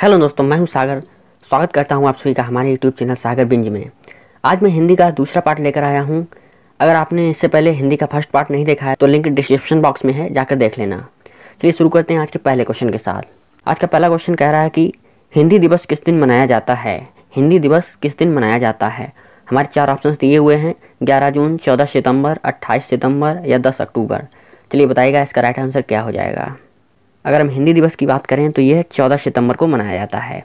hello दोस्तों मैं हूं सागर स्वागत करता हूं आप सभी का हमारे यूट्यूब चैनल सागर बिंज में आज मैं हिंदी का दूसरा पार्ट लेकर आया हूं अगर आपने इससे पहले हिंदी का फर्स्ट पार्ट नहीं देखा है तो लिंक डिस्क्रिप्शन बॉक्स में है जाकर देख लेना चलिए शुरू करते हैं आज के पहले क्वेश्चन के साथ आज का पहला क्वेश्चन कह रहा है कि हिंदी दिवस किस दिन मनाया जाता है हिंदी दिवस किस दिन मनाया जाता है हमारे चार ऑप्शन दिए हुए हैं ग्यारह जून चौदह सितम्बर अट्ठाईस सितम्बर या दस अक्टूबर चलिए बताइएगा इसका राइट आंसर क्या हो जाएगा अगर हम हिंदी दिवस की बात करें तो यह चौदह सितंबर को मनाया जाता है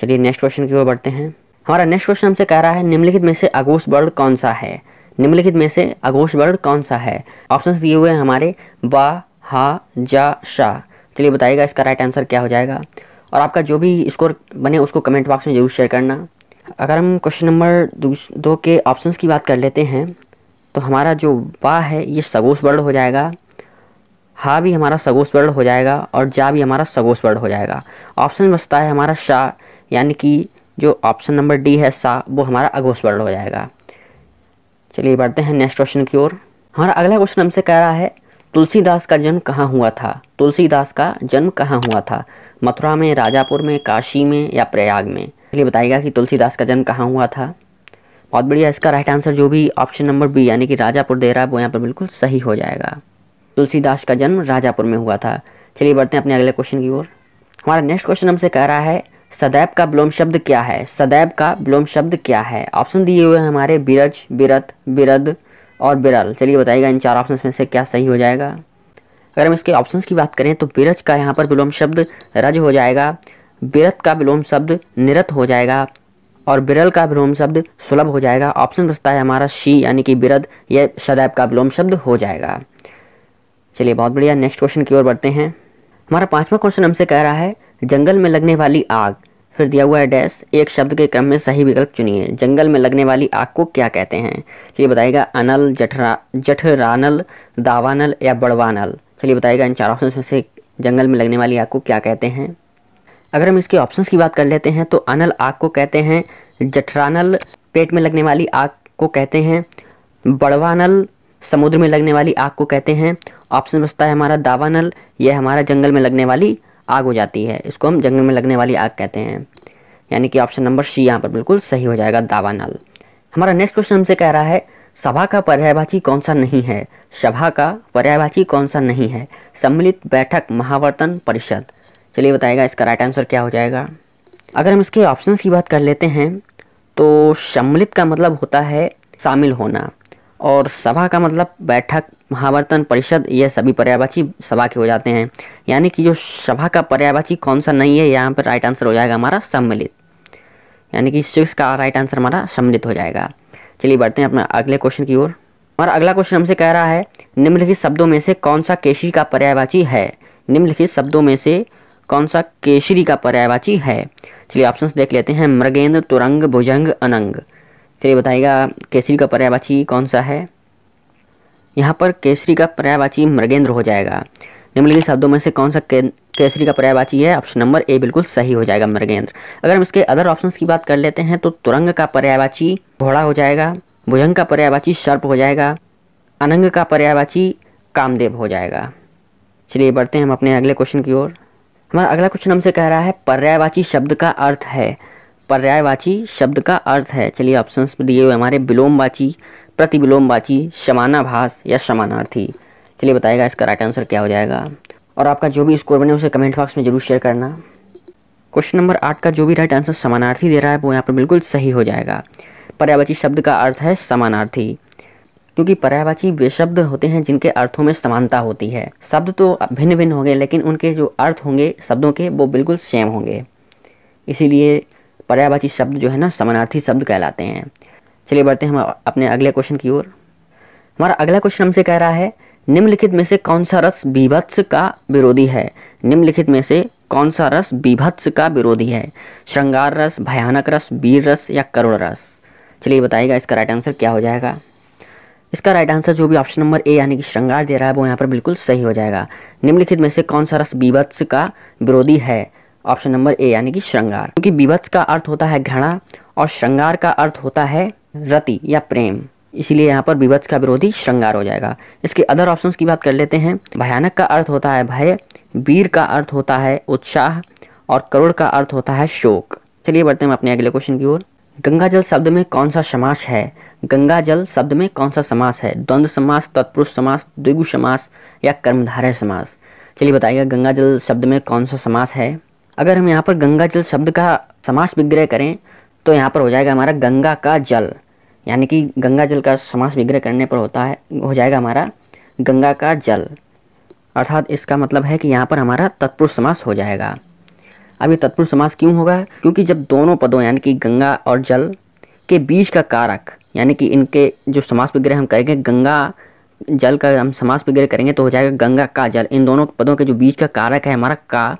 चलिए नेक्स्ट क्वेश्चन की ओर बढ़ते हैं हमारा नेक्स्ट क्वेश्चन हमसे कह रहा है निम्नलिखित में से अगोश वर्ड कौन सा है निम्नलिखित में से अगोश वर्ड कौन सा है ऑप्शन दिए हुए हैं हमारे बा हा जा शाह चलिए बताइएगा इसका राइट आंसर क्या हो जाएगा और आपका जो भी स्कोर बने उसको कमेंट बॉक्स में जरूर शेयर करना अगर हम क्वेश्चन नंबर दो के ऑप्शंस की बात कर लेते हैं तो हमारा जो बा है ये सगोश वर्ड हो जाएगा हा भी हमारा सगोस वर्ड हो जाएगा और जा भी हमारा सगोस वर्ड हो जाएगा ऑप्शन बचता है हमारा शाह यानी कि जो ऑप्शन नंबर डी है सा वो हमारा अगोस वर्ड हो जाएगा चलिए बढ़ते हैं नेक्स्ट क्वेश्चन की ओर हमारा अगला क्वेश्चन हमसे कह रहा है तुलसीदास का जन्म कहाँ हुआ था तुलसीदास का जन्म कहाँ हुआ था मथुरा में राजापुर में काशी में या प्रयाग में चलिए बताएगा कि तुलसीदास का जन्म कहाँ हुआ था बहुत बढ़िया इसका राइट आंसर जो भी ऑप्शन नंबर बी यानी कि राजापुर दे रहा है वो यहाँ पर बिल्कुल सही हो जाएगा तुलसीदास का जन्म राजापुर में हुआ था चलिए बढ़ते हैं अपने अगले क्वेश्चन की ओर हमारा नेक्स्ट क्वेश्चन हमसे कह रहा है सदैव का ब्लोम शब्द क्या है सदैव का ब्लोम शब्द क्या है ऑप्शन दिए हुए हैं हमारे बिरज बिरत बिरद और बिरल चलिए बताइएगा इन चार ऑप्शन में से क्या सही हो जाएगा अगर हम इसके ऑप्शन की बात करें तो बिरज का यहाँ पर विलोम शब्द रज हो जाएगा बिरत का विलोम शब्द निरत हो जाएगा और बिरल का विलोम शब्द सुलभ हो जाएगा ऑप्शन बचता है हमारा शी यानी कि बिरद यह सदैव का विलोम शब्द हो जाएगा चलिए बहुत बढ़िया नेक्स्ट क्वेश्चन की ओर बढ़ते हैं हमारा पांचवा क्वेश्चन हमसे कह रहा है जंगल में लगने वाली आग फिर दिया हुआ है डैश एक शब्द के क्रम में सही विकल्प चुनिए जंगल में लगने वाली आग को क्या कहते हैं चलिए बताएगा अनल जठरा जठरानल दावानल या बड़वानल चलिए बताएगा इन चार ऑप्शन में से जंगल में लगने वाली आग को क्या कहते हैं अगर हम इसके ऑप्शंस की बात कर लेते हैं तो अनल आग को कहते हैं जठरानल पेट में लगने वाली आग को कहते हैं बड़वानल समुद्र में लगने वाली आग को कहते हैं ऑप्शन बचता है हमारा दावानल यह हमारा जंगल में लगने वाली आग हो जाती है इसको हम जंगल में लगने वाली आग कहते हैं यानी कि ऑप्शन नंबर सी यहाँ पर बिल्कुल सही हो जाएगा दावानल हमारा नेक्स्ट क्वेश्चन हमसे कह रहा है सभा का पर्यायवाची कौन सा नहीं है सभा का पर्यायवाची कौन सा नहीं है सम्मिलित बैठक महावर्तन परिषद चलिए बताएगा इसका राइट आंसर क्या हो जाएगा अगर हम इसके ऑप्शंस की बात कर लेते हैं तो सम्मिलित का मतलब होता है शामिल होना और सभा का मतलब बैठक महावर्तन परिषद ये सभी पर्यायवाची सभा के हो जाते हैं यानी कि जो सभा का पर्यायवाची कौन सा नहीं है यहाँ पर राइट आंसर हो जाएगा हमारा सम्मिलित यानी कि सिक्स का राइट आंसर हमारा सम्मिलित हो जाएगा चलिए बढ़ते हैं अपने अगले क्वेश्चन की ओर हमारा अगला क्वेश्चन हमसे कह रहा है निम्नलिखित शब्दों में से कौन सा केशरी का पर्यायवाची है निम्नलिखित शब्दों में से कौन सा केशरी का पर्यायवाची है चलिए ऑप्शन देख लेते हैं मृगेंद्र तुरंग भुजंग अनंग चलिए बताइएगा केसरी का पर्यावाची कौन सा है यहाँ पर केसरी का पर्यावाची मृगेंद्र हो जाएगा निम्नलिखित शब्दों में से कौन सा के, केसरी का पर्यायवाची है ऑप्शन नंबर ए बिल्कुल सही हो जाएगा मृगेंद्र अगर हम इसके अदर ऑप्शंस की बात कर लेते हैं तो तुरंग का पर्यायवाची घोड़ा हो जाएगा भुजंग का पर्यायवाची सर्प हो जाएगा अनंग का पर्यायवाची कामदेव हो जाएगा चलिए बढ़ते हैं हम अपने अगले क्वेश्चन की ओर हमारा अगला क्वेश्चन हमसे कह रहा है पर्यायवाची शब्द का अर्थ है पर्यायवाची शब्द का अर्थ है चलिए ऑप्शन दिए हुए हमारे विलोमवाची प्रतिविलोमवाची समानाभास या समानार्थी चलिए बताएगा इसका राइट आंसर क्या हो जाएगा और आपका जो भी स्कोर बने उसे कमेंट बॉक्स में जरूर शेयर करना क्वेश्चन नंबर आठ का जो भी राइट आंसर समानार्थी दे रहा है वो यहाँ पर बिल्कुल सही हो जाएगा पर्यायवाची शब्द का अर्थ है समानार्थी क्योंकि पर्यायवाची वे शब्द होते हैं जिनके अर्थों में समानता होती है शब्द तो भिन्न भिन्न होंगे लेकिन उनके जो अर्थ होंगे शब्दों के वो बिल्कुल सेम होंगे इसीलिए पर्यायवाची शब्द जो है ना समानार्थी शब्द कहलाते हैं चलिए बढ़ते हैं हम अपने अगले क्वेश्चन की ओर हमारा अगला क्वेश्चन हमसे कह रहा है निम्नलिखित में से कौन सा रस विभत्स का विरोधी है निम्नलिखित में से कौन सा रस विभत्स का विरोधी है श्रृंगार रस भयानक रस वीर रस या करुण रस चलिए बताइएगा इसका राइट आंसर क्या हो जाएगा इसका राइट आंसर जो भी ऑप्शन नंबर ए यानी कि श्रृंगार दे रहा है वो यहाँ पर बिल्कुल सही हो जाएगा निम्नलिखित में से कौन सा रस विभत्स का विरोधी है ऑप्शन नंबर ए यानी कि श्रृंगार क्योंकि विभत्स का अर्थ होता है घृणा और श्रृंगार का अर्थ होता है रति या प्रेम इसीलिए यहाँ पर विभत्स का विरोधी श्रृंगार हो जाएगा इसके अदर ऑप्शन की बात कर लेते हैं भयानक का अर्थ होता है भय वीर का अर्थ होता है उत्साह और करुण का अर्थ होता है शोक चलिए बढ़ते हैं अपने अगले क्वेश्चन की ओर गंगा जल शब्द में कौन सा समास है गंगा जल शब्द में कौन सा समास है द्वंद्व समास तत्पुरुष समास द्विगु समास या कर्मधारय समास चलिए बताइएगा गंगा जल शब्द में कौन सा समास है अगर हम यहाँ पर गंगा जल शब्द का समास विग्रह करें तो यहाँ पर हो जाएगा हमारा गंगा का जल यानी कि गंगा जल का समास विग्रह करने पर होता है हो जाएगा हमारा गंगा का जल अर्थात इसका मतलब है कि यहाँ पर हमारा तत्पुरुष समास हो जाएगा अब ये तत्पुरुष समास क्यों होगा क्योंकि जब दोनों पदों यानी कि गंगा और जल के बीच का कारक यानी कि इनके जो समास विग्रह हम करेंगे गंगा जल का हम समास विग्रह करेंगे तो हो जाएगा गंगा का जल इन दोनों पदों के जो बीच का कारक है हमारा का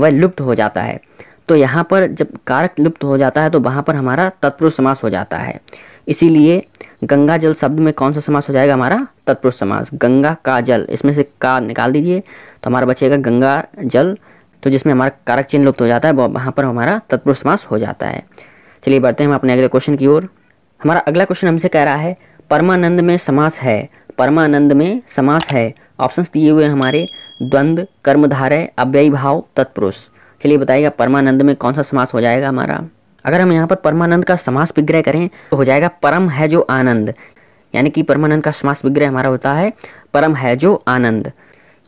वह लुप्त हो जाता है तो यहाँ पर जब कारक लुप्त हो जाता है तो वहाँ पर हमारा तत्पुरुष समास हो जाता है इसीलिए गंगा जल शब्द में कौन सा समास हो जाएगा हमारा तत्पुरुष समास गंगा का जल इसमें से का निकाल दीजिए तो हमारा बचेगा गंगा जल तो जिसमें हमारा कारक चिन्ह लुप्त हो जाता है वहाँ पर हमारा तत्पुरुष समास हो जाता है चलिए बढ़ते हैं हम अपने अगले क्वेश्चन की ओर हमारा अगला क्वेश्चन हमसे कह रहा है परमानंद में समास है परमानंद में समास है ऑप्शंस दिए हुए हमारे द्वंद्व कर्मधारय अव्ययी भाव तत्पुरुष चलिए बताइएगा परमानंद में कौन सा समास हो जाएगा हमारा अगर हम यहाँ पर परमानंद का समास विग्रह करें तो हो जाएगा परम है जो आनंद यानी कि परमानंद का समास विग्रह हमारा होता है परम है जो आनंद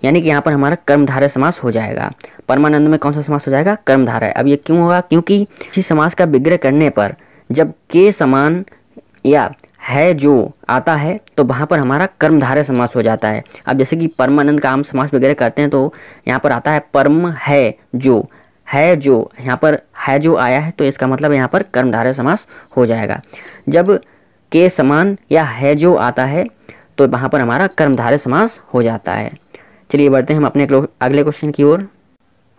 यानी कि यहाँ पर हमारा कर्मधारय समास हो जाएगा परमानंद में कौन सा समास हो जाएगा कर्मधारय अब ये क्यों होगा क्योंकि इसी समास का विग्रह करने पर जब के समान या है जो आता है तो वहाँ पर हमारा कर्मधारय समास हो जाता है अब जैसे कि परमानंद का समास वगैरह करते हैं तो यहाँ पर आता है परम है जो है जो यहाँ पर है जो आया है तो इसका मतलब यहाँ पर कर्मधारय समास हो जाएगा जब के समान या है जो आता है तो वहाँ पर हमारा कर्मधारय समास हो जाता है चलिए बढ़ते हैं हम अपने अगले क्वेश्चन की ओर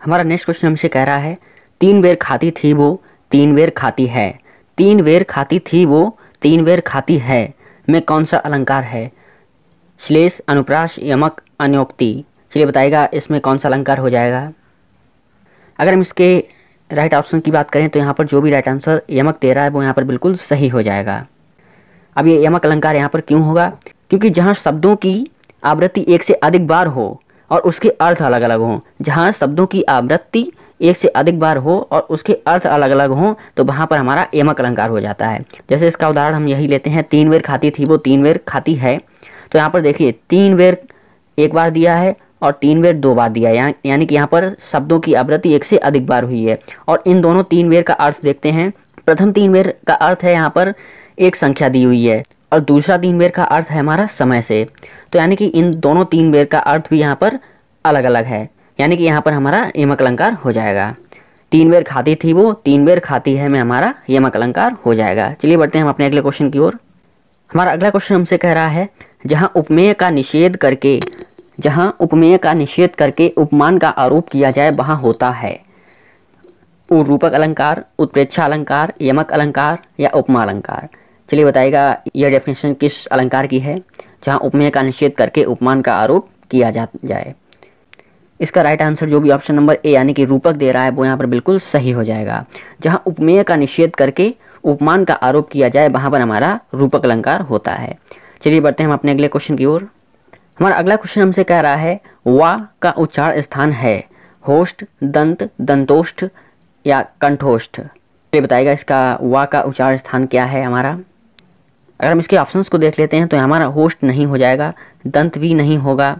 हमारा नेक्स्ट क्वेश्चन हमसे कह रहा है तीन बेर खाती थी वो तीन बेर खाती है तीन बेर खाती थी वो तीन वेर खाती है में कौन सा अलंकार है श्लेष अनुप्राश यमक अन्योक्ति चलिए बताएगा इसमें कौन सा अलंकार हो जाएगा अगर हम इसके राइट ऑप्शन की बात करें तो यहाँ पर जो भी राइट आंसर यमक रहा है वो यहाँ पर बिल्कुल सही हो जाएगा अब ये यमक अलंकार यहाँ पर क्यों होगा क्योंकि जहाँ शब्दों की आवृत्ति एक से अधिक बार हो और उसके अर्थ अलग अलग हों जहाँ शब्दों की आवृत्ति एक से अधिक बार हो और उसके अर्थ अलग अलग हों तो वहाँ पर हमारा एमक अलंकार हो जाता है जैसे इसका उदाहरण हम यही लेते हैं तीन बेर खाती थी वो तीन बेर खाती है तो यहाँ पर देखिए तीन बेर एक बार दिया है और तीन बेर दो बार दिया है यानी कि यहाँ पर शब्दों की आवृत्ति एक से अधिक बार हुई है और इन दोनों तीन बेर का अर्थ देखते हैं प्रथम तीन बेर का अर्थ है यहाँ पर एक संख्या दी हुई है और दूसरा तीन बेर का अर्थ है हमारा समय से तो यानी कि इन दोनों तीन बेर का अर्थ भी यहाँ पर अलग अलग है यानी कि यहाँ पर हमारा यमक अलंकार हो जाएगा तीन बेर खाती थी वो तीन बेर खाती है में हमारा यमक अलंकार हो जाएगा चलिए बढ़ते हैं हम अपने अगले क्वेश्चन की ओर हमारा अगला क्वेश्चन हमसे कह रहा है जहाँ उपमेय का निषेध करके जहाँ उपमेय का निषेध करके उपमान का आरोप किया जाए वहाँ होता है रूपक अलंकार उत्प्रेक्षा अलंकार यमक अलंकार या उपमा अलंकार चलिए बताएगा यह डेफिनेशन किस अलंकार की है जहाँ उपमेय का निषेध करके उपमान का आरोप किया जा जाए इसका राइट आंसर जो भी ऑप्शन नंबर ए यानी कि रूपक दे रहा है वो यहाँ पर बिल्कुल सही हो जाएगा जहाँ उपमेय का निषेध करके उपमान का आरोप किया जाए वहाँ पर हमारा रूपक अलंकार होता है चलिए बढ़ते हैं हम अपने अगले क्वेश्चन की ओर हमारा अगला क्वेश्चन हमसे कह रहा है वा का उच्चारण स्थान है होस्ट दंत दंतोष्ठ या कंठोष्ठ ये बताएगा इसका वा का उच्चारण स्थान क्या है हमारा अगर हम इसके ऑप्शंस को देख लेते हैं तो हमारा होस्ट नहीं हो जाएगा दंत भी नहीं होगा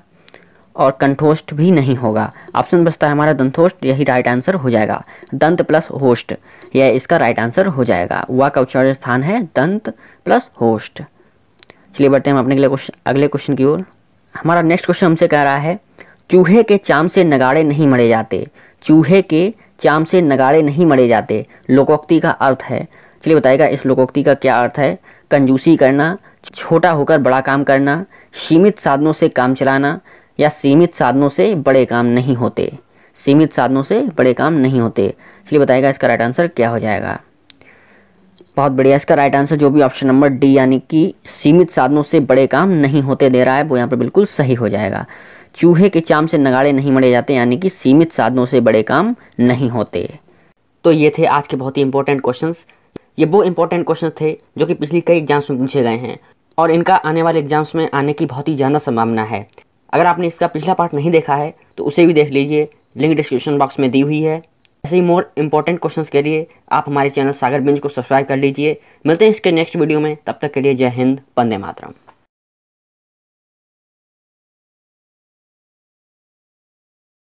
और कंठोष्ठ भी नहीं होगा ऑप्शन बचता है हमारा दंतोष्ठ यही राइट आंसर हो जाएगा दंत प्लस होस्ट यह इसका राइट आंसर हो जाएगा वा का उच्चारण स्थान है दंत प्लस होस्ट चलिए बढ़ते हैं हम अपने अगले क्वेश्चन अगले क्वेश्चन की ओर हमारा नेक्स्ट क्वेश्चन हमसे कह रहा है चूहे के चाम से नगाड़े नहीं मरे जाते चूहे के चाम से नगाड़े नहीं मरे जाते लोकोक्ति का अर्थ है चलिए बताएगा इस लोकोक्ति का क्या अर्थ है कंजूसी करना छोटा होकर बड़ा काम करना सीमित साधनों से काम चलाना या सीमित साधनों से बड़े काम नहीं होते सीमित साधनों से बड़े काम नहीं होते इसलिए बताएगा इसका राइट आंसर क्या हो जाएगा बहुत बढ़िया इसका राइट आंसर जो भी ऑप्शन नंबर डी यानी कि सीमित साधनों से बड़े काम नहीं होते दे रहा है वो यहाँ पर बिल्कुल सही हो जाएगा चूहे के चाम से नगाड़े नहीं मरे जाते यानी कि सीमित साधनों से बड़े काम नहीं होते तो ये थे आज के बहुत ही इंपॉर्टेंट क्वेश्चन ये वो इंपॉर्टेंट क्वेश्चन थे जो कि पिछली कई एग्जाम्स में पूछे गए हैं और इनका आने वाले एग्जाम्स में आने की बहुत ही ज़्यादा संभावना है अगर आपने इसका पिछला पार्ट नहीं देखा है तो उसे भी देख लीजिए लिंक डिस्क्रिप्शन बॉक्स में दी हुई है ऐसे ही मोर इंपॉर्टेंट क्वेश्चंस के लिए आप हमारे चैनल सागर बिंज को सब्सक्राइब कर लीजिए मिलते हैं इसके नेक्स्ट वीडियो में तब तक के लिए जय हिंद वंदे मातरम